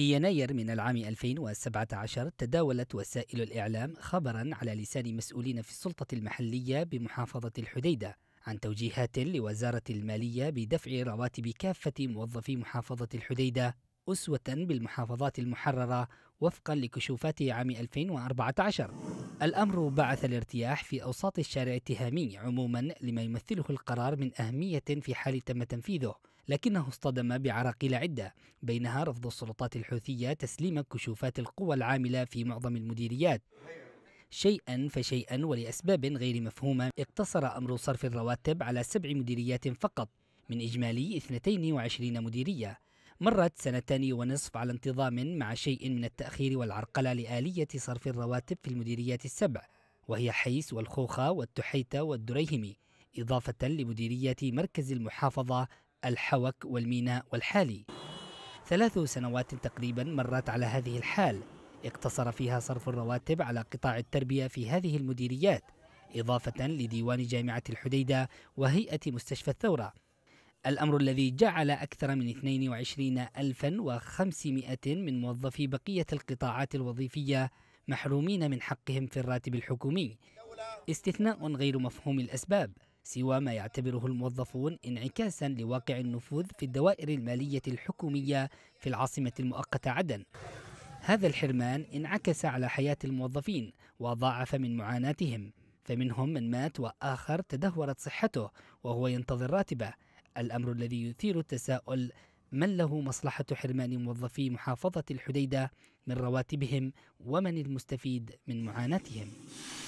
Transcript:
في يناير من العام 2017 تداولت وسائل الإعلام خبرا على لسان مسؤولين في السلطة المحلية بمحافظة الحديدة عن توجيهات لوزارة المالية بدفع رواتب كافة موظفي محافظة الحديدة أسوة بالمحافظات المحررة وفقا لكشوفات عام 2014 الأمر بعث الارتياح في أوساط الشارع التهامي عموما لما يمثله القرار من أهمية في حال تم تنفيذه لكنه اصطدم بعراقيل عدة بينها رفض السلطات الحوثية تسليم كشوفات القوى العاملة في معظم المديريات شيئا فشيئا ولأسباب غير مفهومة اقتصر أمر صرف الرواتب على سبع مديريات فقط من إجمالي 22 مديرية مرت سنتان ونصف على انتظام مع شيء من التأخير والعرقلة لآلية صرف الرواتب في المديريات السبع وهي حيس والخوخة والتحيتة والدريهمي إضافة لمديرية مركز المحافظة الحوك والميناء والحالي ثلاث سنوات تقريبا مرت على هذه الحال اقتصر فيها صرف الرواتب على قطاع التربية في هذه المديريات إضافة لديوان جامعة الحديدة وهيئة مستشفى الثورة الأمر الذي جعل أكثر من 22500 من موظفي بقية القطاعات الوظيفية محرومين من حقهم في الراتب الحكومي استثناء غير مفهوم الأسباب سوى ما يعتبره الموظفون انعكاسا لواقع النفوذ في الدوائر المالية الحكومية في العاصمة المؤقتة عدن هذا الحرمان انعكس على حياة الموظفين وضاعف من معاناتهم فمنهم من مات وآخر تدهورت صحته وهو ينتظر راتبه الأمر الذي يثير التساؤل من له مصلحة حرمان موظفي محافظة الحديدة من رواتبهم ومن المستفيد من معاناتهم